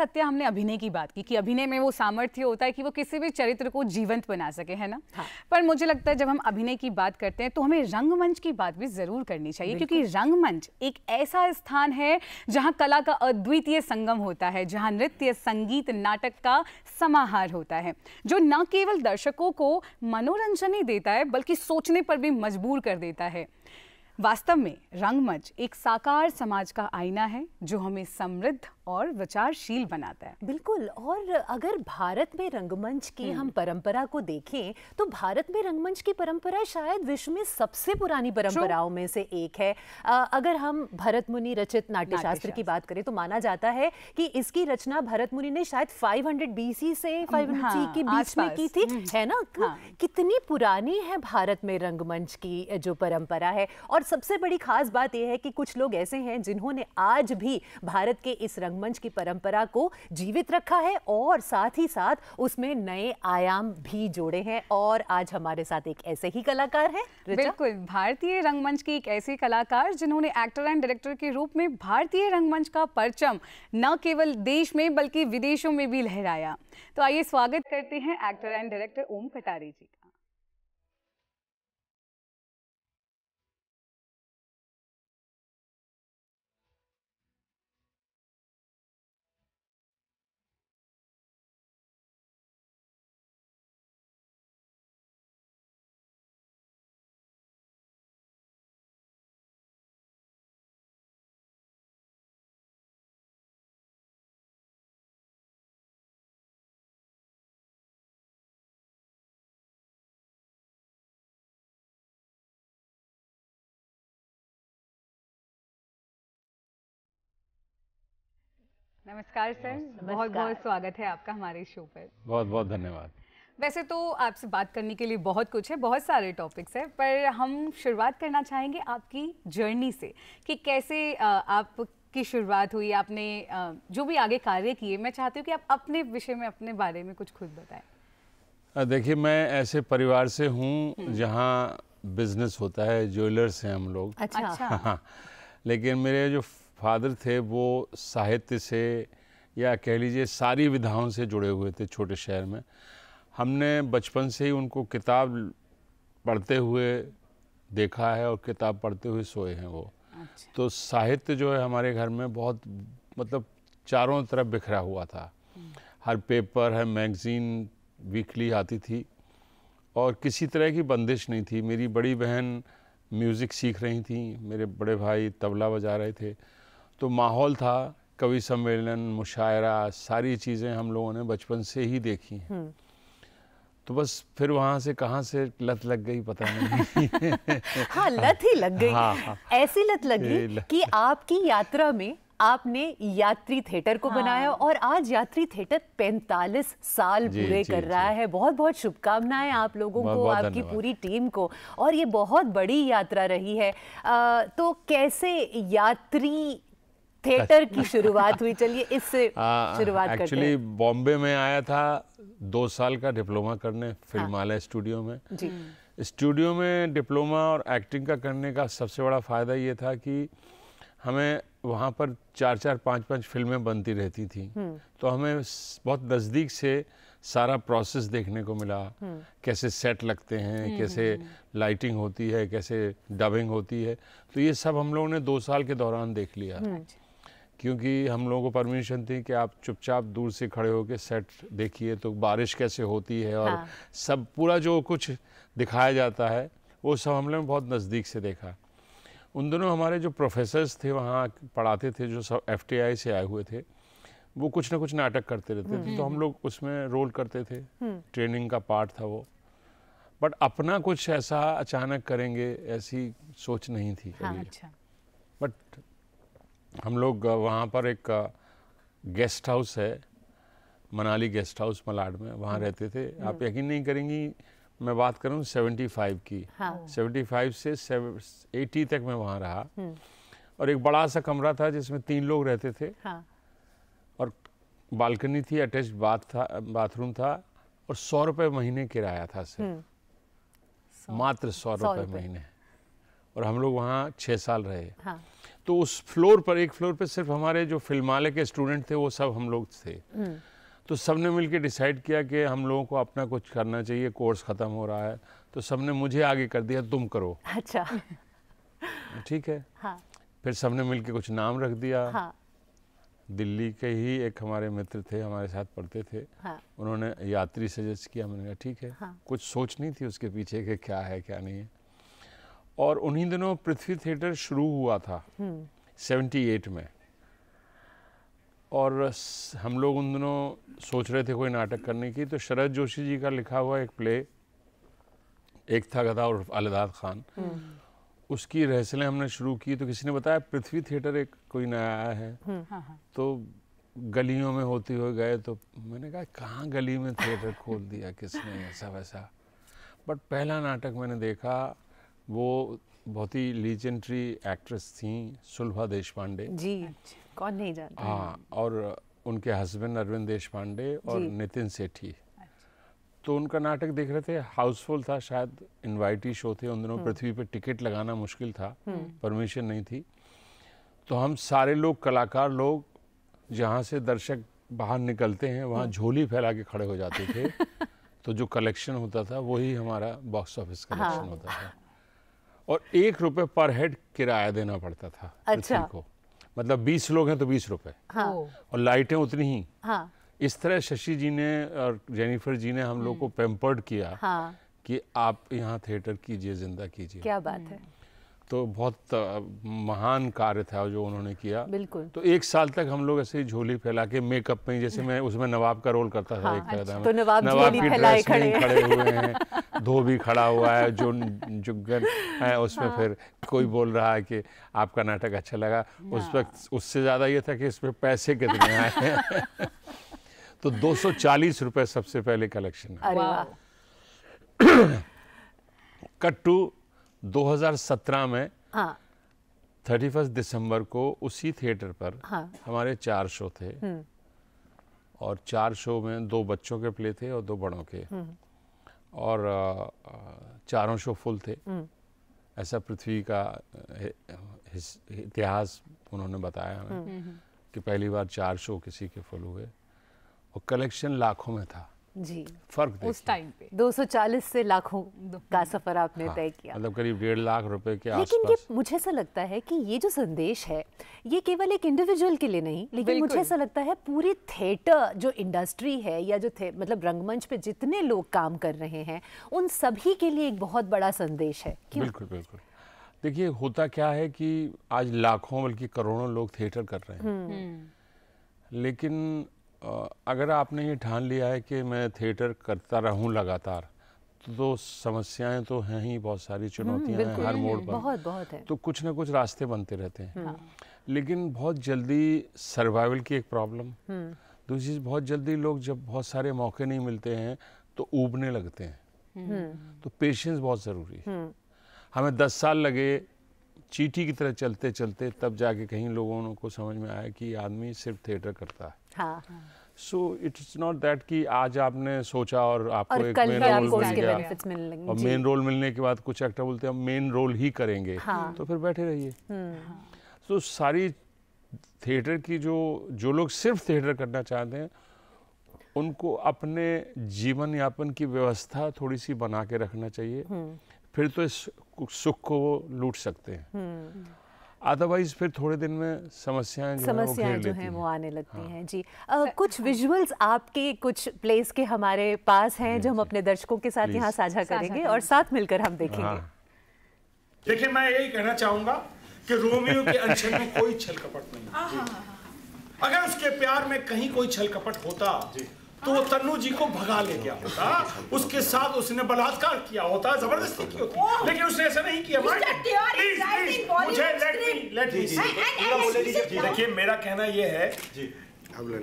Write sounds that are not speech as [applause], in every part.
सत्या हमने अभिनय की बात की कि अभिनय में वो सामर्थ्य होता है कि वो किसी भी चरित्र को जीवंत बना सके है ना हाँ। पर मुझे लगता है जब हम अभिनय की बात करते हैं तो हमें रंगमंच की बात भी जरूर करनी चाहिए क्योंकि रंगमंच एक ऐसा स्थान है जहाँ कला का अद्वितीय संगम होता है जहाँ नृत्य संगीत नाटक का समाहार होता है जो न केवल दर्शकों को मनोरंजन ही देता है बल्कि सोचने पर भी मजबूर कर देता है वास्तव में रंगमंच एक साकार समाज का आईना है जो हमें समृद्ध और विचारशील बनाता है बिल्कुल और अगर भारत में रंगमंच की हम्म। हम परंपरा को देखें तो भारत में रंगमंच की परंपरा शायद विश्व में सबसे पुरानी परंपराओं में से एक है आ, अगर हम भरत मुनि रचित नाट्यशास्त्र की बात करें तो माना जाता है कि इसकी रचना भरत मुनि ने शायद 500 सी से हम्म, फाइव हाँ, के बीच में की थी हम्म, है ना हाँ। कितनी पुरानी है भारत में रंगमंच की जो परंपरा है और सबसे बड़ी खास बात यह है कि कुछ लोग ऐसे हैं जिन्होंने आज भी भारत के इस रंगमंच की परंपरा को जीवित रखा है और साथ ही साथ उसमें नए आयाम भी जोड़े हैं और आज हमारे साथ एक ऐसे ही कलाकार हैं बिल्कुल भारतीय रंगमंच की एक ऐसे कलाकार जिन्होंने एक्टर एंड डायरेक्टर के रूप में भारतीय रंगमंच का परचम न केवल देश में बल्कि विदेशों में भी लहराया तो आइए स्वागत करते हैं actor and director Om Katare ji नमस्कार सर बहुत बहुत स्वागत है आपका हमारे शो पर बहुत बहुत धन्यवाद वैसे तो आपसे बात करने के लिए बहुत कुछ है बहुत सारे टॉपिक्स हैं पर हम शुरुआत करना चाहेंगे आपकी जर्नी से कि कैसे आपकी शुरुआत हुई आपने जो भी आगे कार्य किए मैं चाहती हूँ कि आप अपने विषय में अपने बारे में कुछ खुद बताएं देखिए मैं ऐसे परिवार से हूँ हम्म। जहाँ बिजनेस होता है ज्वेलर्स हैं हम लोग अच्छा, अच्छा। हाँ, हाँ। लेकिन मेरे जो फादर थे वो साहित्य से या कह लीजिए सारी विधाओं से जुड़े हुए थे छोटे शहर में हमने बचपन से ही उनको किताब पढ़ते हुए देखा है और किताब पढ़ते हुए सोए हैं वो अच्छा। तो साहित्य जो है हमारे घर में बहुत मतलब चारों तरफ बिखरा हुआ था हम्म। हर पेपर हर मैगज़ीन वीकली आती थी और किसी तरह की बंदिश नहीं थी मेरी बड़ी बहन म्यूज़िक सीख रही थी मेरे बड़े भाई तबला बजा रहे थे तो माहौल था कवि सम्मेलन मुशायरा सारी चीज़ें हम लोगों ने बचपन से ही देखी हैं हम्म। तो बस फिर वहाँ से कहाँ से लत लग गई पता नहीं [laughs] हाँ लत ही लग गई हाँ, हाँ, ऐसी लत लगी कि आपकी यात्रा में आपने यात्री थिएटर को हाँ। बनाया और आज यात्री थिएटर 45 साल पूरे कर रहा है बहुत बहुत शुभकामनाएं आप लोगों बहुत, को बहुत आपकी पूरी टीम को और ये बहुत बड़ी यात्रा रही है आ, तो कैसे यात्री थिएटर की शुरुआत हुई चलिए इससे [laughs] हाँ, शुरुआत एक्चुअली बॉम्बे में आया था दो साल का डिप्लोमा करने हाँ। फिल्मालय स्टूडियो में जी स्टूडियो में डिप्लोमा और एक्टिंग का करने का सबसे बड़ा फ़ायदा ये था कि हमें वहाँ पर चार चार पाँच पाँच फिल्में बनती रहती थी हम्म। तो हमें बहुत नज़दीक से सारा प्रोसेस देखने को मिला हम्म। कैसे सेट लगते हैं हम्म, कैसे लाइटिंग होती है कैसे डबिंग होती है तो ये सब हम लोगों ने दो साल के दौरान देख लिया क्योंकि हम लोगों को परमिशन थी कि आप चुपचाप दूर से खड़े होकर सेट देखिए तो बारिश कैसे होती है और हाँ। सब पूरा जो कुछ दिखाया जाता है वो सब हम हमने बहुत नज़दीक से देखा उन दोनों हमारे जो प्रोफेसर्स थे वहाँ पढ़ाते थे जो सब एफ से आए हुए थे वो कुछ ना कुछ नाटक करते रहते थे हम्म। तो हम लोग उसमें रोल करते थे ट्रेनिंग हम्म। का पार्ट था वो बट अपना कुछ ऐसा अचानक करेंगे ऐसी सोच नहीं थी हाँ, अच्छा बट हम लोग वहाँ पर एक गेस्ट हाउस है मनाली गेस्ट हाउस मलाड में वहाँ हम्म। रहते थे आप हम्म। यकीन नहीं करेंगी मैं बात करूँ फाइव की हाँ। फाइव से एटी तक मैं वहाँ रहा हम्म। और एक बड़ा सा कमरा था जिसमें तीन लोग रहते थे हाँ। और बालकनी थी अटैच बाथ था बाथरूम था और सौ रुपये महीने किराया था सर मात्र सौ रुपये महीने और हम लोग वहाँ छः साल रहे हाँ। तो उस फ्लोर पर एक फ्लोर पर सिर्फ हमारे जो फिल्माले के स्टूडेंट थे वो सब हम लोग थे हम्म। तो सब ने मिल डिसाइड किया कि हम लोगों को अपना कुछ करना चाहिए कोर्स ख़त्म हो रहा है तो सब ने मुझे आगे कर दिया तुम करो अच्छा [laughs] ठीक है हाँ। फिर सब ने मिल कुछ नाम रख दिया हाँ। दिल्ली के ही एक हमारे मित्र थे हमारे साथ पढ़ते थे हाँ। उन्होंने यात्री सजेस्ट किया मैंने कहा ठीक है हाँ। कुछ सोच नहीं थी उसके पीछे कि क्या है क्या नहीं है और उन्हीं दिनों पृथ्वी थिएटर शुरू हुआ था सेवेंटी हम्म। एट में और हम लोग उन दिनों सोच रहे थे कोई नाटक करने की तो शरद जोशी जी का लिखा हुआ एक प्ले एक था गधा और अलदाद खान हम्म। उसकी रहसलें हमने शुरू की तो किसी ने बताया पृथ्वी थिएटर एक कोई नया आया है हम्म। हाँ, हाँ। तो गलियों में होते हुए गए तो मैंने कहा कहाँ गली में थिएटर खोल दिया किसने ऐसा वैसा बट पहला नाटक मैंने देखा वो बहुत ही लीजेंड्री एक्ट्रेस थी सुलभा देश पांडे जी कौन नहीं जानता हाँ और उनके हस्बैंड अरविंद देश पांडे और नितिन सेठी अच्छा। तो उनका नाटक देख रहे थे हाउसफुल था शायद इनवाइटी शो थे उन दिनों हम्म। पृथ्वी पर टिकट लगाना मुश्किल था परमिशन हम्म। नहीं थी तो हम सारे लोग कलाकार लोग जहाँ से दर्शक बाहर निकलते हैं वहाँ हम्म। झोली फैला के खड़े हो जाते थे तो जो कलेक्शन होता था वही हमारा बॉक्स ऑफिस कलेक्शन हाँ। होता था और एक रुपए पर हेड किराया देना पड़ता था अच्छा को मतलब बीस लोग हैं तो बीस रुपए हाँ। और लाइटें उतनी ही हाँ। इस तरह शशि जी ने और जेनिफर जी ने हम लोग को हम्म। पेम्पर्ड किया हाँ। कि आप यहाँ थिएटर कीजिए जिंदा कीजिए क्या बात है हम्म। तो बहुत महान कार्य था जो उन्होंने किया बिल्कुल तो एक साल तक हम लोग ऐसे झोली फैला के मेकअप में जैसे हम्म। मैं उसमें नवाब का रोल करता था हाँ, एक अच्छा, तो नवाब, नवाब की ड्रेस खड़े हुए हैं धोबी खड़ा हुआ है जो [laughs] जुगन है उसमें हाँ। फिर कोई बोल रहा है कि आपका नाटक अच्छा लगा उस हाँ। वक्त उससे ज़्यादा ये था कि इसमें पैसे कितने आए हैं [laughs] तो 240 रुपए सबसे पहले कलेक्शन [clears throat] कट्टू कट टू 2017 में थर्टी हाँ। फर्स्ट दिसंबर को उसी थिएटर पर हाँ। हमारे चार शो थे हम्म। और चार शो में दो बच्चों के प्ले थे और दो बड़ों के हम्म। और चारों शो फुल थे हम्म। ऐसा पृथ्वी का इतिहास उन्होंने बताया हमें हम्म। हम्म, कि पहली बार चार शो किसी के फुल हुए और कलेक्शन लाखों में था जी फर्क उस टाइम पे 240 से लाखों का सफर आपने हाँ, तय किया मतलब करीब डेढ़ लाख रुपए के आसपास लेकिन ये मुझे ऐसा लगता है कि ये जो संदेश है ये केवल एक इंडिविजुअल के लिए नहीं लेकिन मुझे ऐसा लगता है पूरी थिएटर जो इंडस्ट्री है या जो मतलब रंगमंच पे जितने लोग काम कर रहे हैं उन सभी के लिए एक बहुत बड़ा संदेश है बिल्कुल बिल्कुल देखिए होता क्या है कि आज लाखों बल्कि करोड़ों लोग थिएटर कर रहे हैं हम्म। लेकिन अगर आपने ये ठान लिया है कि मैं थिएटर करता रहूं लगातार तो समस्याएं तो हैं ही बहुत सारी हम्म, चुनौतियां हैं हर मोड़ हम्म, पर बहुत बहुत है तो कुछ ना कुछ रास्ते बनते रहते हैं हाँ। लेकिन बहुत जल्दी सर्वाइवल की एक प्रॉब्लम हम्म। दूसरी चीज़ बहुत जल्दी लोग जब बहुत सारे मौके नहीं मिलते हैं तो उबने लगते हैं तो पेशेंस बहुत ज़रूरी है हमें दस साल लगे चीटी की तरह चलते चलते तब जाके कहीं लोगों को समझ में आया कि आदमी सिर्फ थिएटर करता है सो इट्स नॉट दैट कि आज आपने सोचा और आपको और एक मेन रोल मिल गया और मेन रोल मिलने के बाद कुछ एक्टर बोलते हैं हम मेन रोल ही करेंगे हाँ। तो फिर बैठे रहिए हम्म। तो सारी थिएटर की जो जो लोग सिर्फ थिएटर करना चाहते हैं उनको अपने जीवन यापन की व्यवस्था थोड़ी सी बना के रखना चाहिए हम्म। फिर तो इस सुख को वो लूट सकते हैं हम्म। अदरवाइज फिर थोड़े दिन में समस्याएं जो समस्याएं है, जो हैं वो आने लगती हाँ। हैं जी आ, कुछ विजुअल्स आपके कुछ प्लेस के हमारे पास हैं जो हम अपने दर्शकों के साथ यहाँ साझा करेंगे और साथ मिलकर हम देखेंगे हाँ। देखिए मैं यही कहना चाहूंगा कि रोमियो के अंचल में कोई छल कपट नहीं हाँ, हाँ, अगर उसके प्यार में कहीं कोई छल कपट होता तो वो तन्नू जी को भगा ले गया होता उसके साथ उसने बलात्कार किया होता जबरदस्ती की होती लेकिन उसने ऐसा नहीं किया देखिए मेरा कहना यह है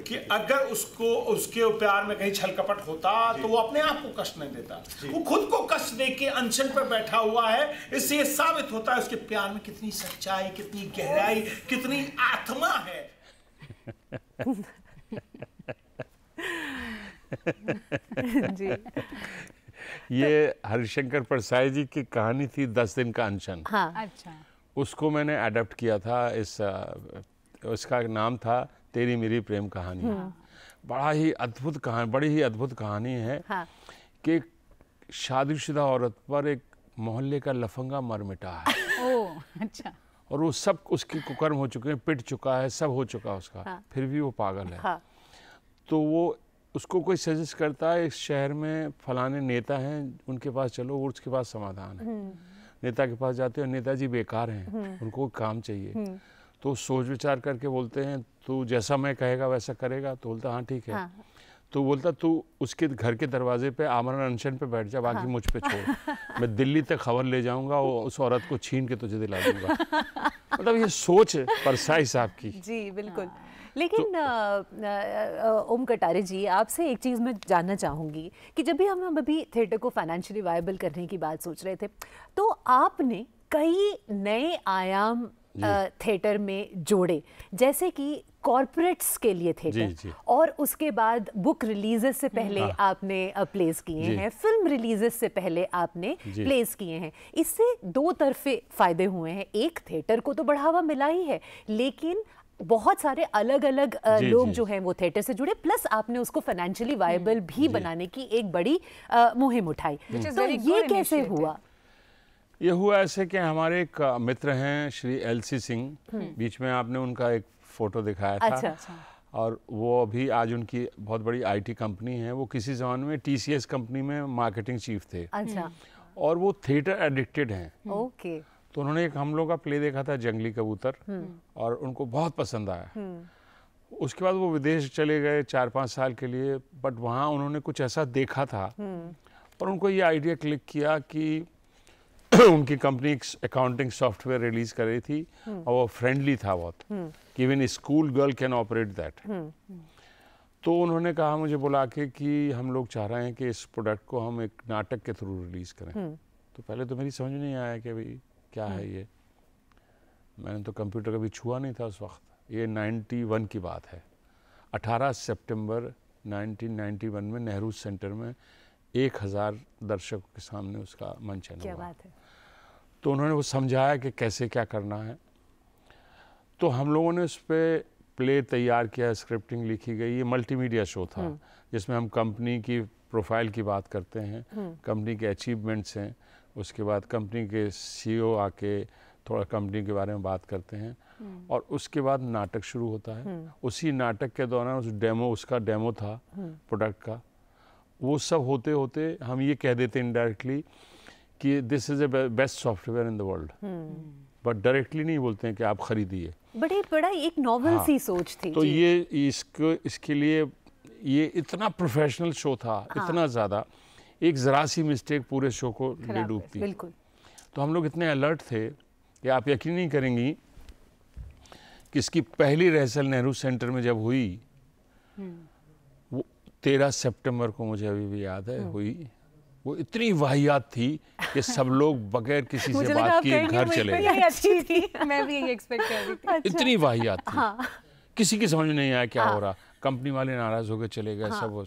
कि अगर उसको उसके प्यार में कहीं छल कपट होता तो वो अपने आप को कष्ट नहीं देता वो खुद को कष्ट दे के अनशन पर बैठा हुआ है इससे साबित होता है उसके प्यार में कितनी सच्चाई कितनी गहराई कितनी आत्मा है [laughs] [laughs] जी ये हरिशंकर परसाई जी की कहानी थी दस दिन का अनशन हाँ अच्छा उसको मैंने अडेप्ट किया था इस उसका नाम था तेरी मेरी प्रेम कहानी हम्म। बड़ा ही अद्भुत कहानी बड़ी ही अद्भुत कहानी है हाँ। कि शादीशुदा औरत पर एक मोहल्ले का लफंगा मर मिटा है [laughs] ओ, अच्छा और वो सब उसकी कुकर्म हो चुके हैं पिट चुका है सब हो चुका है उसका हाँ। फिर भी वो पागल है हाँ। तो वो उसको कोई सजेस्ट करता है इस शहर में फलाने नेता हैं उनके पास चलो और उसके पास समाधान है हम्म। नेता के पास जाते हैं नेताजी बेकार हैं हम्म। उनको काम चाहिए हम्म। तो सोच विचार करके बोलते हैं तू जैसा मैं कहेगा वैसा करेगा तो बोलता हाँ ठीक है हाँ। तो बोलता तू उसके घर के दरवाजे पे आमरण अनशन पे बैठ जा बाकी हाँ। मुझ पे छोड़ मैं दिल्ली तक खबर ले जाऊंगा और उस औरत को छीन के तुझे दिला दूंगा [laughs] मतलब ये सोच परसाई साहब की जी बिल्कुल हाँ। लेकिन तो ओम कटारे जी आपसे एक चीज़ मैं जानना चाहूँगी कि जब भी हम अभी थिएटर को फाइनेंशियली वायबल करने की बात सोच रहे थे तो आपने कई नए आयाम थिएटर में जोड़े जैसे कि कॉरपोरेट्स के लिए थिएटर और उसके बाद बुक रिलीजेस से पहले हाँ। आपने प्लेस किए हैं फिल्म रिलीजेस से पहले आपने प्लेस किए हैं इससे दो तरफे फायदे हुए हैं एक थिएटर को तो बढ़ावा मिला ही है लेकिन बहुत सारे अलग अलग जी, लोग जी. जो हैं वो थिएटर से जुड़े प्लस आपने उसको फाइनेंशियली वायबल हम्म। भी बनाने की एक बड़ी मुहिम उठाई तो ये कैसे हुआ ये हुआ ऐसे कि हमारे एक मित्र हैं श्री एलसी सिंह हम्म। बीच में आपने उनका एक फोटो दिखाया था अच्छा, अच्छा। और वो अभी आज उनकी बहुत बड़ी आईटी कंपनी है वो किसी जमाने में टीसीएस कंपनी में मार्केटिंग चीफ थे अच्छा और वो थिएटर एडिक्टेड हैं ओके तो उन्होंने एक हम लोग का प्ले देखा था जंगली कबूतर हम्म। और उनको बहुत पसंद आया हम्म। उसके बाद वो विदेश चले गए चार पांच साल के लिए बट वहाँ उन्होंने कुछ ऐसा देखा था हम्म। और उनको ये आइडिया क्लिक किया कि [clears throat] उनकी कंपनी एक अकाउंटिंग सॉफ्टवेयर रिलीज कर रही थी और वो फ्रेंडली था बहुत even school girl can operate that तो उन्होंने कहा मुझे बुला के कि हम लोग चाह रहे हैं कि इस प्रोडक्ट को हम एक नाटक के थ्रू रिलीज करें तो पहले तो मेरी समझ नहीं आया कि भाई क्या है हम्म। ये मैंने तो कंप्यूटर कभी छुआ नहीं था उस वक्त ये 91 की बात है 18 सितंबर 1991 में नेहरू सेंटर में एक हज़ार दर्शकों के सामने उसका मंचन क्या हुआ बात है तो उन्होंने वो समझाया कि कैसे क्या करना है तो हम लोगों ने उस पर प्ले तैयार किया स्क्रिप्टिंग लिखी गई ये मल्टीमीडिया शो था हम्म। जिसमें हम कंपनी की प्रोफाइल की बात करते हैं हम्म। कंपनी के अचीवमेंट्स हैं उसके बाद कंपनी के सीईओ e आके थोड़ा कंपनी के बारे में बात करते हैं हम्म। और उसके बाद नाटक शुरू होता है हम्म। उसी नाटक के दौरान उस डेमो उसका डेमो था हम्म। प्रोडक्ट का वो सब होते होते हम ये कह देते इनडायरेक्टली कि this is a best software in the world but directly नहीं बोलते हैं कि आप खरीदिए बड़े बड़ा एक नॉवल हाँ, सी सोच थी तो ये इसको इसके लिए ये इतना प्रोफेशनल शो था हाँ, इतना ज़्यादा एक ज़रा सी मिस्टेक पूरे शो को ले डूबती तो हम लोग इतने अलर्ट थे कि आप यकीन नहीं करेंगी कि इसकी पहली रिहर्सल नेहरू सेंटर में जब हुई हम्म। वो तेरह सितंबर को मुझे अभी भी याद है हम्म। हुई वो इतनी वाहियात थी कि सब लोग बगैर किसी से बात किए घर चले गए मैं भी यही एक्सपेक्ट कर रही थी अच्छा। इतनी वाहियात थी हाँ। किसी की समझ नहीं आया क्या हाँ। हो रहा कंपनी वाले नाराज होकर चले गए हाँ। सब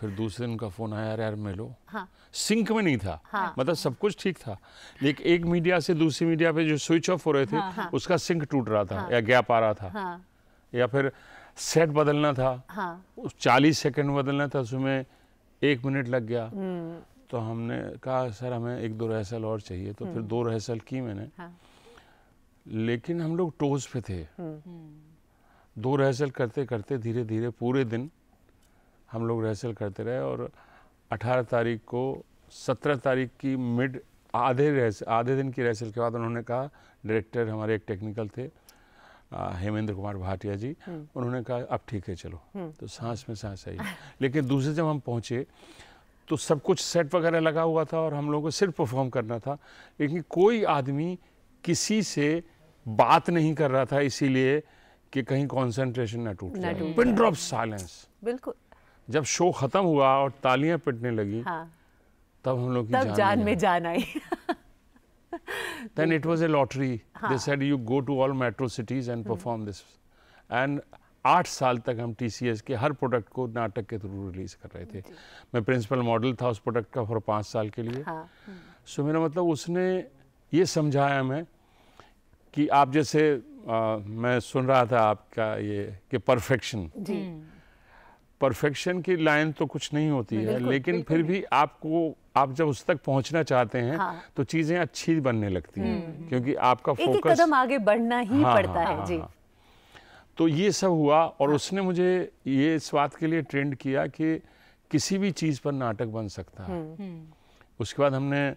फिर दूसरे दिन उनका फ़ोन आया यार मिलो हाँ। सिंक में नहीं था हाँ। मतलब सब कुछ ठीक था लेकिन एक मीडिया से दूसरी मीडिया पे जो स्विच ऑफ हो रहे थे हाँ, हाँ। उसका सिंक टूट रहा था हाँ। या गैप आ रहा था हाँ। या फिर सेट बदलना था हाँ। चालीस सेकेंड बदलना था उसमें एक मिनट लग गया हम्म। तो हमने कहा सर हमें एक दो रिहर्सल और चाहिए तो फिर हम्म। दो रिहर्सल की मैंने हाँ। लेकिन हम लोग टोज पे थे हम्म। दो रिहर्सल करते करते धीरे धीरे पूरे दिन हम लोग रिहर्सल करते रहे और 18 तारीख को 17 तारीख की मिड आधे रिहर्सल आधे दिन की रिहर्सल के बाद उन्होंने कहा डायरेक्टर हमारे एक टेक्निकल थे हेमेंद्र कुमार भाटिया जी हम्म। उन्होंने कहा अब ठीक है चलो हम्म। तो सांस में सांस आई लेकिन दूसरे जब हम पहुँचे तो सब कुछ सेट वगैरह लगा हुआ था और हम लोगों को सिर्फ परफॉर्म करना था लेकिन कोई आदमी किसी से बात नहीं कर रहा था इसीलिए कि कहीं कंसंट्रेशन ना टूट पिन ड्रॉप साइलेंस बिल्कुल जब शो खत्म हुआ और तालियां पिटने लगी हाँ। तब हम लोग की तब जान, जान में जान I then it was a lottery they said you go to all metro cities and perform this and आठ साल तक हम टीसीएस के हर प्रोडक्ट को नाटक के थ्रू रिलीज कर रहे थे मैं प्रिंसिपल मॉडल था उस प्रोडक्ट का फॉर पाँच साल के लिए हाँ. सो so, मेरा मतलब उसने ये समझाया हमें कि आप जैसे आ, मैं सुन रहा था आपका ये कि परफेक्शन परफेक्शन की लाइन तो कुछ नहीं होती है लेकिन फिर भी आपको आप जब उस तक पहुंचना चाहते हैं हाँ। तो चीजें अच्छी बनने लगती हैं हम्म। क्योंकि आपका फोकस एक कदम आगे बढ़ना ही हाँ, पड़ता हाँ, है हाँ, जी हाँ। तो ये सब हुआ और हाँ। उसने मुझे ये इस बात के लिए ट्रेंड किया कि किसी भी चीज पर नाटक बन सकता है हम्म। हम्म। उसके बाद हमने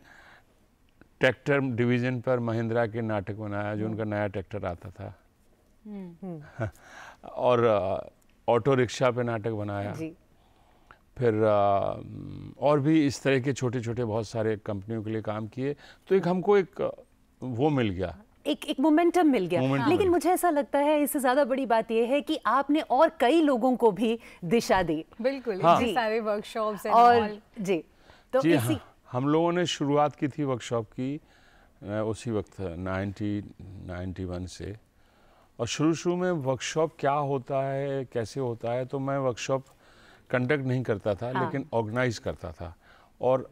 ट्रैक्टर डिवीजन पर महिंद्रा के नाटक बनाया जो उनका नया ट्रैक्टर आता था और ऑटो रिक्शा पे नाटक बनाया जी। फिर आ, और भी इस तरह के छोटे छोटे बहुत सारे कंपनियों के लिए काम किए तो एक हमको एक वो मिल गया एक एक मोमेंटम मिल गया हाँ। लेकिन मुझे ऐसा लगता है इससे ज्यादा बड़ी बात यह है कि आपने और कई लोगों को भी दिशा दी बिल्कुल हाँ। जी सारे वर्कशॉप्स और जी तो जी इसी... हाँ, हम लोगों ने शुरुआत की थी वर्कशॉप की उसी वक्त नाइनटी नाइन्टी वन से और शुरू शुरू में वर्कशॉप क्या होता है कैसे होता है तो मैं वर्कशॉप कंडक्ट नहीं करता था हाँ। लेकिन ऑर्गेनाइज करता था और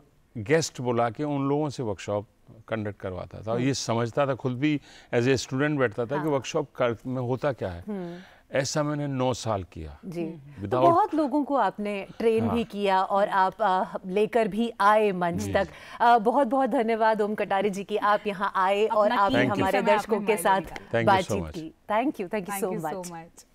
गेस्ट बुला के उन लोगों से वर्कशॉप कंडक्ट करवाता था और हाँ। ये समझता था खुद भी एज ए स्टूडेंट बैठता था हाँ। कि वर्कशॉप में होता क्या है हम्म। ऐसा मैंने नौ साल किया जी तो बहुत लोगों को आपने ट्रेन हाँ। भी किया और आप लेकर भी आए मंच तक आ, बहुत बहुत धन्यवाद ओम कटारी जी की आप यहाँ आए और आपने हमारे दर्शकों के साथ बातचीत की thank you thank you so much